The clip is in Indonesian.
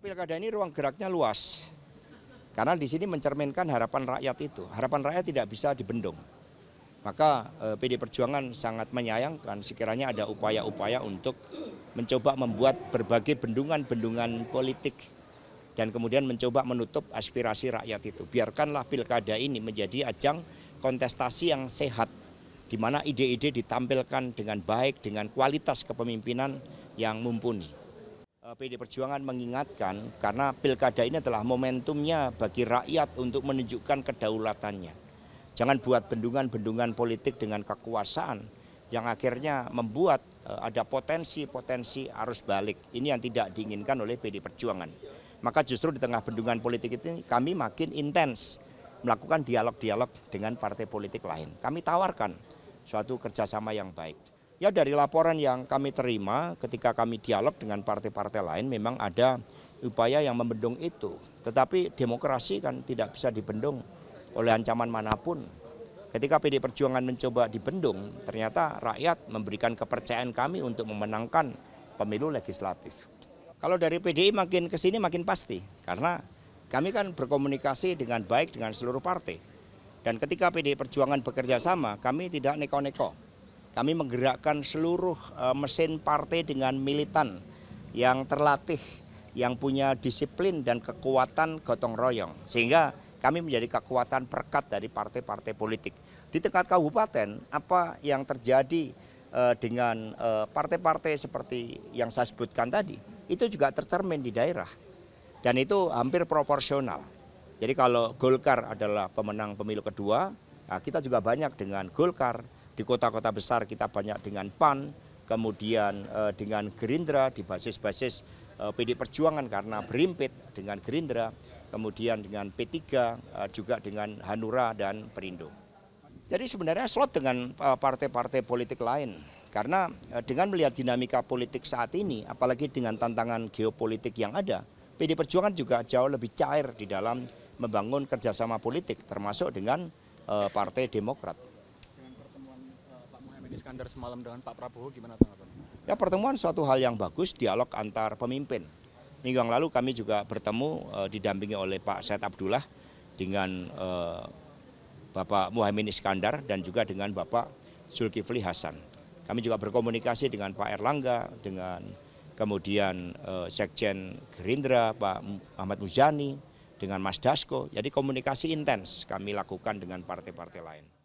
Pilkada ini ruang geraknya luas. Karena di sini mencerminkan harapan rakyat itu. Harapan rakyat tidak bisa dibendung. Maka eh, PD Perjuangan sangat menyayangkan sekiranya ada upaya-upaya untuk mencoba membuat berbagai bendungan-bendungan politik dan kemudian mencoba menutup aspirasi rakyat itu. Biarkanlah pilkada ini menjadi ajang kontestasi yang sehat, di mana ide-ide ditampilkan dengan baik, dengan kualitas kepemimpinan yang mumpuni. Eh, PD Perjuangan mengingatkan karena pilkada ini telah momentumnya bagi rakyat untuk menunjukkan kedaulatannya. Jangan buat bendungan-bendungan politik dengan kekuasaan yang akhirnya membuat eh, ada potensi-potensi arus balik. Ini yang tidak diinginkan oleh PD Perjuangan. Maka justru di tengah bendungan politik itu kami makin intens melakukan dialog-dialog dengan partai politik lain. Kami tawarkan suatu kerjasama yang baik. Ya dari laporan yang kami terima ketika kami dialog dengan partai-partai lain memang ada upaya yang membendung itu. Tetapi demokrasi kan tidak bisa dibendung oleh ancaman manapun. Ketika PD Perjuangan mencoba dibendung, ternyata rakyat memberikan kepercayaan kami untuk memenangkan pemilu legislatif. Kalau dari PDI makin ke sini makin pasti, karena kami kan berkomunikasi dengan baik dengan seluruh partai. Dan ketika PD Perjuangan bekerja sama, kami tidak neko-neko. Kami menggerakkan seluruh eh, mesin partai dengan militan yang terlatih, yang punya disiplin dan kekuatan gotong royong. Sehingga kami menjadi kekuatan perkat dari partai-partai politik. Di tingkat kabupaten, apa yang terjadi eh, dengan eh, partai-partai seperti yang saya sebutkan tadi, itu juga tercermin di daerah. Dan itu hampir proporsional. Jadi kalau Golkar adalah pemenang pemilu kedua, nah kita juga banyak dengan Golkar, di kota-kota besar kita banyak dengan PAN, kemudian eh, dengan Gerindra di basis-basis eh, PD Perjuangan karena berimpit dengan Gerindra, kemudian dengan P3, eh, juga dengan Hanura dan Perindo. Jadi sebenarnya slot dengan eh, partai-partai politik lain. Karena eh, dengan melihat dinamika politik saat ini, apalagi dengan tantangan geopolitik yang ada, PD Perjuangan juga jauh lebih cair di dalam membangun kerjasama politik, termasuk dengan uh, Partai Demokrat. Iskandar semalam dengan Pak Prabowo gimana tanggapan? Ya pertemuan suatu hal yang bagus, dialog antar pemimpin. Minggu yang lalu kami juga bertemu eh, didampingi oleh Pak Said Abdullah dengan eh, Bapak Muhammad Iskandar dan juga dengan Bapak Zulkifli Hasan. Kami juga berkomunikasi dengan Pak Erlangga, dengan kemudian eh, Sekjen Gerindra, Pak Ahmad Muzani, dengan Mas Dasko. Jadi komunikasi intens kami lakukan dengan partai-partai lain.